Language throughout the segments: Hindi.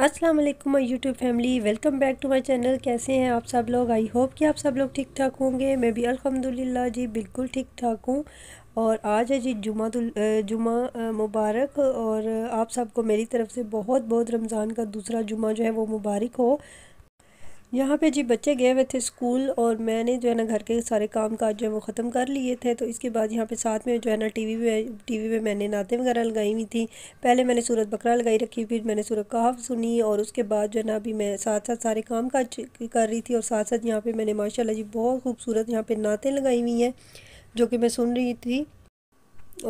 अस्सलाम वालेकुम my YouTube family welcome back to my channel कैसे हैं आप सब लोग आई होप कि आप सब लोग ठीक ठाक होंगे मैं भी अल्हम्दुलिल्लाह जी बिल्कुल ठीक ठाक हूँ और आज है जी जुमा जुमा मुबारक और आप सबको मेरी तरफ़ से बहुत बहुत रमज़ान का दूसरा जुमा जो है वो मुबारक हो यहाँ पे जी बच्चे गए हुए थे स्कूल और मैंने जो है ना घर के सारे काम काज जो है वो ख़त्म कर लिए थे तो इसके बाद यहाँ पे साथ में जो है ना टीवी पे टीवी पे मैंने नाते वगैरह लगाई हुई थी पहले मैंने सूरत बकरा लगाई रखी फिर मैंने सूरत कहाफ सुनी और उसके बाद जो है ना अभी मैं साथ साथ सारे काम काज कर रही थी और साथ साथ यहाँ पर मैंने माशाला जी बहुत खूबसूरत यहाँ पर नाते लगाई हुई हैं जो कि मैं सुन रही थी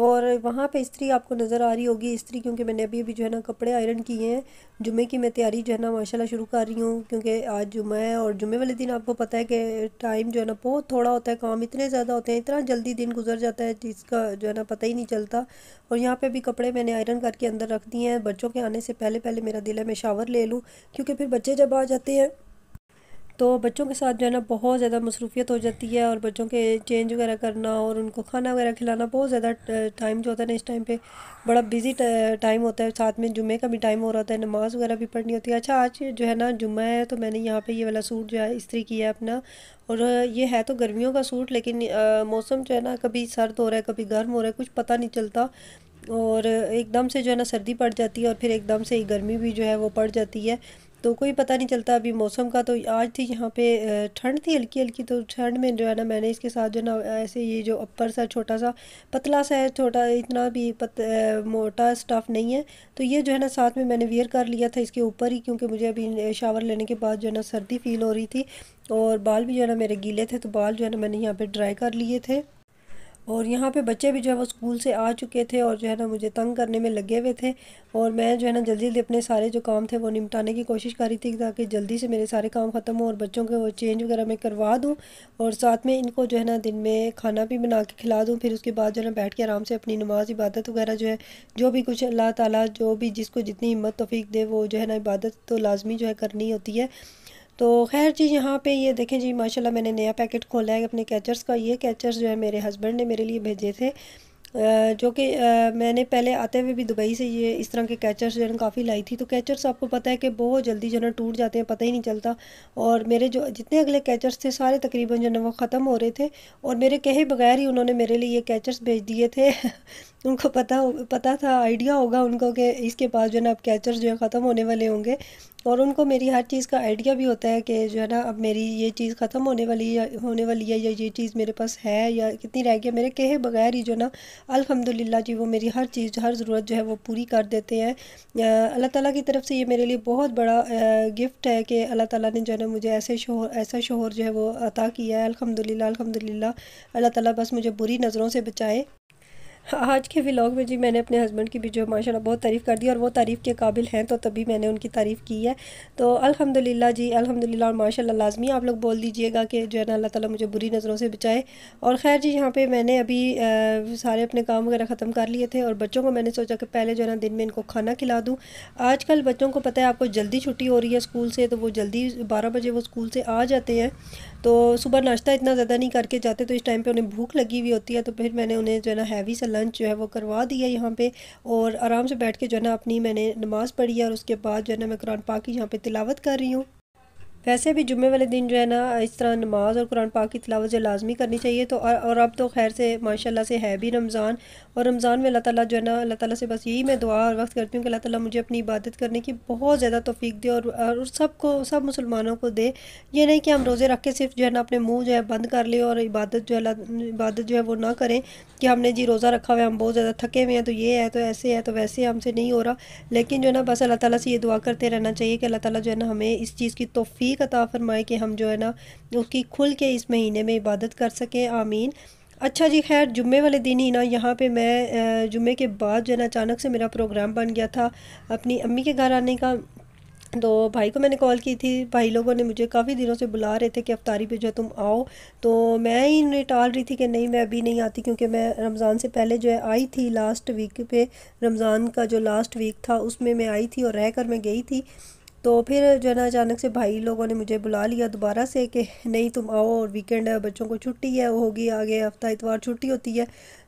और वहाँ पे इस्त्री आपको नज़र आ रही होगी इस्त्री क्योंकि मैंने अभी अभी जो है ना कपड़े आयरन किए हैं जुमे की मैं तैयारी जो है ना माशाल्लाह शुरू कर रही हूँ क्योंकि आज जुमा है और जुमे वाले दिन आपको पता है कि टाइम जो है ना बहुत थोड़ा होता है काम इतने ज़्यादा होते हैं इतना जल्दी दिन गुजर जाता है जिसका जो है ना पता ही नहीं चलता और यहाँ पर अभी कपड़े मैंने आयरन करके अंदर रख दिए हैं बच्चों के आने से पहले पहले मेरा दिल है मैं शावर ले लूँ क्योंकि फिर बच्चे जब आ जाते हैं तो बच्चों के साथ जो है ना बहुत ज़्यादा मसरूफियत हो जाती है और बच्चों के चेंज वगैरह करना और उनको खाना वगैरह खिलाना बहुत ज़्यादा टाइम जो होता है ना इस टाइम पे बड़ा बिजी टाइम होता है साथ में जुमे का भी टाइम हो रहा होता है नमाज़ वगैरह भी पढ़नी होती है अच्छा आज जो है ना जुम्मा है तो मैंने यहाँ पर ये वाला सूट जो है इस्त्री किया है अपना और ये है तो गर्मियों का सूट लेकिन मौसम जो है ना कभी सर्द हो रहा है कभी गर्म हो रहा है कुछ पता नहीं चलता और एकदम से जो है ना सर्दी पड़ जाती है और फिर एकदम से गर्मी भी जो है वो पड़ जाती है तो कोई पता नहीं चलता अभी मौसम का तो आज थी यहाँ पे ठंड थी हल्की हल्की तो ठंड में जो है ना मैंने इसके साथ जो ना ऐसे ये जो अपर सा छोटा सा पतला सा है छोटा इतना भी पत, मोटा स्टफ़ नहीं है तो ये जो है ना साथ में मैंने वेयर कर लिया था इसके ऊपर ही क्योंकि मुझे अभी शावर लेने के बाद जो है ना सर्दी फील हो रही थी और बाल भी जो है ना मेरे गीले थे तो बाल जो है ना मैंने यहाँ पर ड्राई कर लिए थे और यहाँ पे बच्चे भी जो है वो स्कूल से आ चुके थे और जो है ना मुझे तंग करने में लगे हुए थे और मैं जो है ना जल्दी जल्दी अपने सारे जो काम थे वो निपटाने की कोशिश कर रही थी ताकि जल्दी से मेरे सारे काम ख़त्म हों और बच्चों के वो चेंज वगैरह मैं करवा दूँ और साथ में इनको जो है ना दिन में खाना भी बना के खिला दूँ फिर उसके बाद जो है ना बैठ के आराम से अपनी नमाज इबादत वगैरह जो है जो भी कुछ अल्लाह ताला जो भी जिसको जितनी हिम्मत तोफ़ी दे वो जो है ना इबादत तो लाजमी जो है करनी होती है तो खैर जी यहाँ पे ये देखें जी माशाल्लाह मैंने नया पैकेट खोला है अपने कैचर्स का ये कैचर्स जो है मेरे हस्बैंड ने मेरे लिए भेजे थे जो कि मैंने पहले आते हुए भी दुबई से ये इस तरह के कैचर्स जो है काफ़ी लाई थी तो कैचर्स आपको पता है कि बहुत जल्दी जो है टूट जाते हैं पता ही नहीं चलता और मेरे जो जितने अगले कैचर्स थे सारे तकरीबन जो है वो ख़त्म हो रहे थे और मेरे कहे बगैर ही उन्होंने मेरे लिए ये कैचर्स भेज दिए थे उनको पता पता था आइडिया होगा उनको कि इसके पास जो है ना अब कैचर जो है ख़त्म होने वाले होंगे और उनको मेरी हर चीज़ का आइडिया भी होता है कि जो है ना अब मेरी ये चीज़ ख़त्म होने वाली है होने वाली है या ये चीज़ मेरे पास है या कितनी रह गई मेरे कहे बगैर ही जो ना अल्हम्दुलिल्लाह जी वो मेरी हर चीज़ हर ज़रूरत जो है वो पूरी कर देते हैं अल्लाह ताला की तरफ से ये मेरे लिए बहुत बड़ा गिफ्ट है कि अल्लाह ताली ने जो है ना मुझे ऐसे शोहर ऐसा शोहर जो है वो अता किया है अलहमदिल्ला अलहमदिल्ला अल्लाह ताली बस मुझे बुरी नज़रों से बचाए आज के व्लॉग में जी मैंने अपने हस्बैंड की भी जो माशाल्लाह बहुत तारीफ़ कर दी और वो तारीफ़ के काबिल हैं तो तभी मैंने उनकी तारीफ़ की है तो अल्हम्दुलिल्लाह जी अल्हम्दुलिल्लाह और माशाल्लाह लाजमी आप लोग बोल दीजिएगा कि जो है ना अल्लाह ताला मुझे बुरी नज़रों से बचाए और खैर जी यहाँ पे मैंने अभी आ, सारे अपने काम वगैरह ख़त्म कर लिए थे और बच्चों को मैंने सोचा कि पहले जो है ना दिन में इनको खाना खिला दूँ कल बच्चों को पता है आपको जल्दी छुट्टी हो रही है स्कूल से तो वो जल्दी बारह बजे वो स्कूल से आ जाते हैं तो सुबह नाश्ता इतना ज़्यादा नहीं करके जाते तो इस टाइम पे उन्हें भूख लगी हुई होती है तो फिर मैंने उन्हें जो है ना हैवी सा लंच जो है वो करवा दिया यहाँ पे और आराम से बैठ के जो है ना अपनी मैंने नमाज़ पढ़ी है और उसके बाद जो है ना मैं कुरान पाक की यहाँ पर तिलावत कर रही हूँ वैसे भी जुम्मे वाले दिन जो है ना इस तरह नमाज़ और कुरान पाक की तलावत जो लाजमी करनी चाहिए तो और अब तो खैर से माशाल्लाह से है भी रमज़ान और रमज़ान में अल्लाह ताला जो है ना अल्लाह ताला से बस यही मैं दुआ और वक्त करती हूँ कि अल्लाह ताला मुझे अपनी इबादत करने की बहुत ज़्यादा तोफ़ी दे और, और सबको सब मुसलमानों को दे ये नहीं कि हम रोज़े रख के सिर्फ जो है ना अपने मुँह जो है बंद कर लें और इबादत जो है इबादत जो है वो ना करें कि हमने जी रोज़ा रखा हुआ है हम बहुत ज़्यादा थके हुए हैं तो ये है तो ऐसे है तो वैसे हमसे नहीं हो रहा लेकिन जो है ना बस अल्लाह ताली से ये दुआ करते रहना चाहिए कि अल्लाह ताली जो है ना हमें इस चीज़ की तोफ़ी तोफ़ी अता फ़रमाए कि हम जो है ना उसकी खुल के इस महीने में इबादत कर सकें आमीन अच्छा जी खैर जुम्मे वाले दिन ही ना यहाँ पे मैं जुम्मे के बाद जो है ना अचानक से मेरा प्रोग्राम बन गया था अपनी अम्मी के घर आने का तो भाई को मैंने कॉल की थी भाई लोगों ने मुझे काफ़ी दिनों से बुला रहे थे कि अफ्तारी पे जो है तुम आओ तो मैं ही उन्हें टाल रही थी कि नहीं मैं अभी नहीं आती क्योंकि मैं रमज़ान से पहले जो है आई थी लास्ट वीक पे रमज़ान का जो लास्ट वीक था उसमें मैं आई थी और रह कर मैं गई थी तो फिर जो है ना अचानक से भाई लोगों ने मुझे बुला लिया दोबारा से कि नहीं तुम आओ और वीकेंड है बच्चों को छुट्टी है होगी आगे हफ्ता इतवार छुट्टी होती है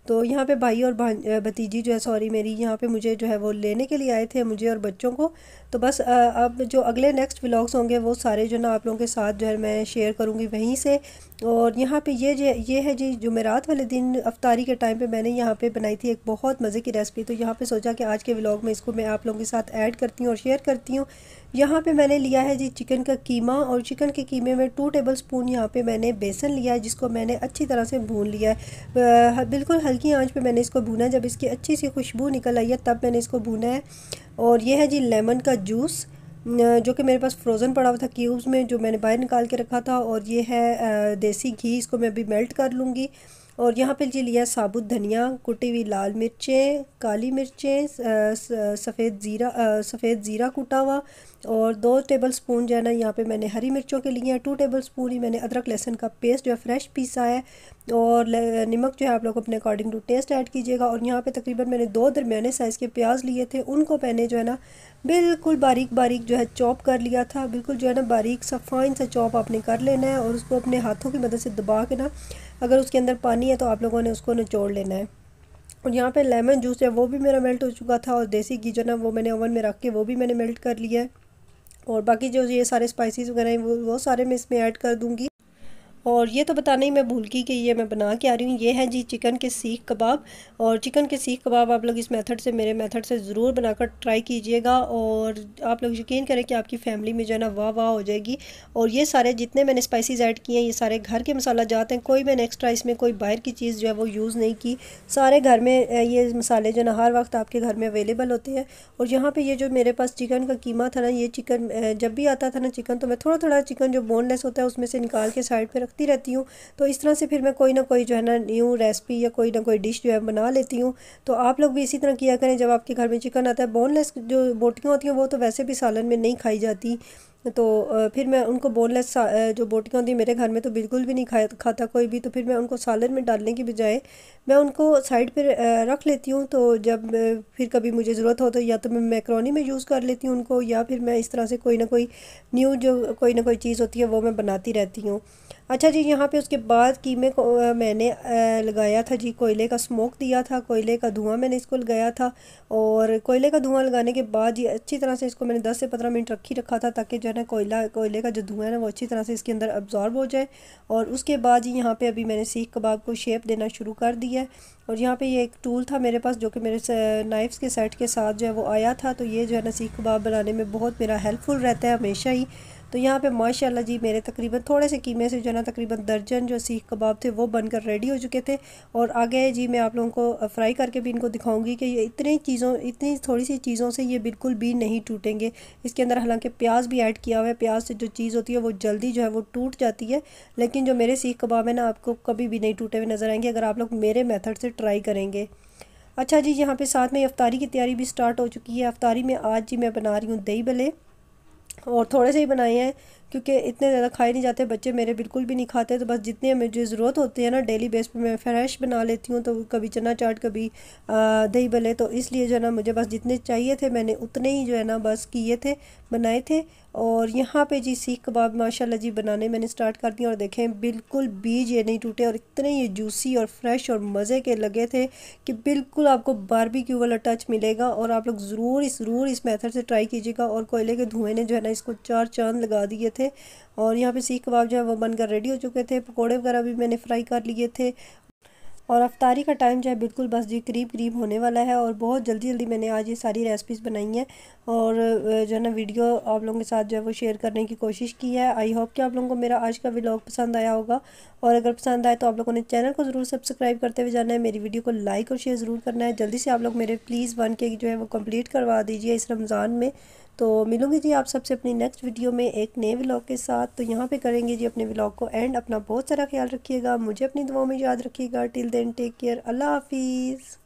तो यहाँ पे भाई और भतीजी जो है सॉरी मेरी यहाँ पे मुझे जो है वो लेने के लिए आए थे मुझे और बच्चों को तो बस अब जो अगले नेक्स्ट व्लॉग्स होंगे वो सारे जो ना आप लोगों के साथ जो है मैं शेयर करूँगी वहीं से और यहाँ पे ये जो ये है जी जुमेरात वाले दिन अफ्तारी के टाइम पे मैंने यहाँ पे बनाई थी एक बहुत मज़े की रेसिपी तो यहाँ पे सोचा कि आज के व्लॉग में इसको मैं आप लोगों के साथ ऐड करती हूँ और शेयर करती हूँ यहाँ पे मैंने लिया है जी चिकन का कीमा और चिकन के कीमे में टू टेबल स्पून यहाँ पर मैंने बेसन लिया है जिसको मैंने अच्छी तरह से भून लिया है बिल्कुल हल्की आंच पे मैंने इसको भूना जब इसकी अच्छी सी खुशबू निकल आई है तब मैंने इसको भूना है और ये है जी लेमन का जूस जो कि मेरे पास फ्रोज़न पड़ा हुआ था क्यूब्स में जो मैंने बाहर निकाल के रखा था और ये है देसी घी इसको मैं अभी मेल्ट कर लूँगी और यहाँ पे जी लिया साबुत धनिया कुटी हुई लाल मिर्चें काली मिर्चें सफ़ेद ज़ीरा सफ़ेद ज़ीरा कुटा हुआ और दो टेबल स्पून जो है ना यहाँ पे मैंने हरी मिर्चों के लिए टू टेबल स्पून ही मैंने अदरक लहसुन का पेस्ट जो है फ्रेश पीसा है और नमक जो है आप लोग अपने अकॉर्डिंग टू टेस्ट ऐड कीजिएगा और यहाँ पर तकरीबन मैंने दो दरमियाने साइज़ के प्याज लिए थे उनको मैंने जो है ना बिल्कुल बारीक बारीक जो है चॉप कर लिया था बिल्कुल जो है ना बारीक सा फाइन सा चॉप आपने कर लेना है और उसको अपने हाथों की मदद से दबा के ना अगर उसके अंदर पानी है तो आप लोगों ने उसको निचोड़ लेना है और यहाँ पे लेमन जूस है वो भी मेरा मेल्ट हो चुका था और देसी घी जो ना वो मैंने ओवन में रख के वो भी मैंने मेल्ट कर लिया है और बाकी जो ये सारे स्पाइसेस वगैरह हैं वो वो सारे मैं इसमें ऐड कर दूँगी और ये तो बताना ही मैं भूल गई कि ये मैं बना के आ रही हूँ ये है जी चिकन के सीख कबाब और चिकन के सीख कबाब आप लोग इस मेथड से मेरे मेथड से ज़रूर बनाकर ट्राई कीजिएगा और आप लोग यकीन करें कि आपकी फैमिली में जो है ना वाह वाह हो जाएगी और ये सारे जितने मैंने स्पाइसीज़ ऐड किए हैं ये सारे घर के मसाला जाते हैं कोई मैंने एक्स्ट्रा इसमें कोई बाहर की चीज़ जो है वो यूज़ नहीं की सारे घर में ये मसाले जो है ना हर वक्त आपके घर में अवेलेबल होते हैं और यहाँ पर ये जो मेरे पास चिकन का कीमा था ना ये चिकन जब भी आता था ना चिकन तो मैं थोड़ा थोड़ा चिकन जो बोनलेस होता है उसमें से निकाल के साइड पर रखती रहती हूँ तो इस तरह से फिर मैं कोई ना कोई जो है ना न्यू रेसिपी या कोई ना कोई डिश जो है बना लेती हूँ तो आप लोग भी इसी तरह किया करें जब आपके घर में चिकन आता है बोनलेस जो बोटियाँ होती हैं वो तो वैसे भी सालन में नहीं खाई जाती तो फिर मैं उनको बोनलेस जो बोटियाँ होती मेरे घर में तो बिल्कुल भी नहीं खाया खाता कोई भी तो फिर मैं उनको सालन में डालने की बजाय मैं उनको साइड पर रख लेती हूँ तो जब फिर कभी मुझे ज़रूरत हो तो या तो मैं मैक्रोनी में यूज़ कर लेती हूँ उनको या फिर मैं इस तरह से कोई ना कोई न्यू जो कोई ना कोई चीज़ होती है वो मैं बनाती रहती हूँ अच्छा जी यहाँ पे उसके बाद कीमे को मैंने लगाया था जी कोयले का स्मोक दिया था कोयले का धुआं मैंने इसको लगाया था और कोयले का धुआं लगाने के बाद जी अच्छी तरह से इसको मैंने 10 से 15 मिनट रखी रखा था ताकि जो ना कोयला कोयले का जो धुआं है ना वो अच्छी तरह से इसके अंदर अब्ज़ॉर्ब हो जाए और उसके बाद ही यहाँ पे अभी मैंने सीख कबाब को शेप देना शुरू कर दिया है और यहाँ पे ये एक टूल था मेरे पास जो कि मेरे नाइफ़्स के सेट के साथ जो है वो आया था तो ये जो है ना सीख कबाब बनाने में बहुत मेरा हेल्पफुल रहता है हमेशा ही तो यहाँ पे माशाल्लाह जी मेरे तकरीबन थोड़े से कीमे से जो ना तकरीबन दर्जन जो सीख कबाब थे वो बनकर रेडी हो चुके थे और आगे जी मैं आप लोगों को फ्राई करके भी इनको दिखाऊंगी कि ये इतनी चीज़ों इतनी थोड़ी सी चीज़ों से ये बिल्कुल भी नहीं टूटेंगे इसके अंदर हालांकि प्याज भी ऐड किया हुआ है प्याज से जो चीज़ होती है वो जल्दी जो है वो टूट जाती है लेकिन जो मेरे सीख कबाब है ना आपको कभी भी नहीं टूटे हुए नज़र आएंगे अगर आप लोग मेरे मेथड से ट्राई करेंगे अच्छा जी यहाँ पे साथ में अफ्तारी की तैयारी भी स्टार्ट हो चुकी है अफ्तारी में आज जी मैं बना रही हूँ दही भले और थोड़े से ही बनाए हैं क्योंकि इतने ज़्यादा खाए नहीं जाते बच्चे मेरे बिल्कुल भी नहीं खाते तो बस जितने मुझे ज़रूरत होती है ना डेली बेस पर मैं फ्रेश बना लेती हूँ तो कभी चना चाट कभी दही भले तो इसलिए जो है ना मुझे बस जितने चाहिए थे मैंने उतने ही जो है ना बस किए थे बनाए थे और यहाँ पे जी सीख कबाब माशाल्लाह जी बनाने मैंने स्टार्ट कर दिया और देखें बिल्कुल बीज ये नहीं टूटे और इतने ये जूसी और फ्रेश और मज़े के लगे थे कि बिल्कुल आपको बारबेक्यू वाला टच मिलेगा और आप लोग ज़रूर ज़रूर इस, इस मेथड से ट्राई कीजिएगा और कोयले के धुएँ ने जो है ना इसको चार चांद लगा दिए थे थे और यहाँ पे सीख कबाब जो है वो बनकर रेडी हो चुके थे पकोड़े वगैरह भी मैंने फ्राई कर लिए थे और अफ्तारी का टाइम जो है बिल्कुल बस जी करीब करीब होने वाला है और बहुत जल्दी जल्दी मैंने आज ये सारी रेसिपीज़ बनाई हैं और जो है ना वीडियो आप लोगों के साथ जो है वो शेयर करने की कोशिश की है आई होप कि आप लोगों को मेरा आज का व्लॉग पसंद आया होगा और अगर पसंद आए तो आप लोगों ने चैनल को ज़रूर सब्सक्राइब करते हुए जाना है मेरी वीडियो को लाइक और शेयर ज़रूर करना है जल्दी से आप लोग मेरे प्लीज़ वन के जो है वो कम्प्लीट करवा दीजिए इस रमज़ान में तो मिलूंगी जी आप सबसे अपनी नेक्स्ट वीडियो में एक नए व्लॉग के साथ तो यहाँ पे करेंगे जी अपने व्लॉग को एंड अपना बहुत सारा ख्याल रखिएगा मुझे अपनी दुआओं में याद रखिएगा टिल देन टेक केयर अल्लाह हाफिज़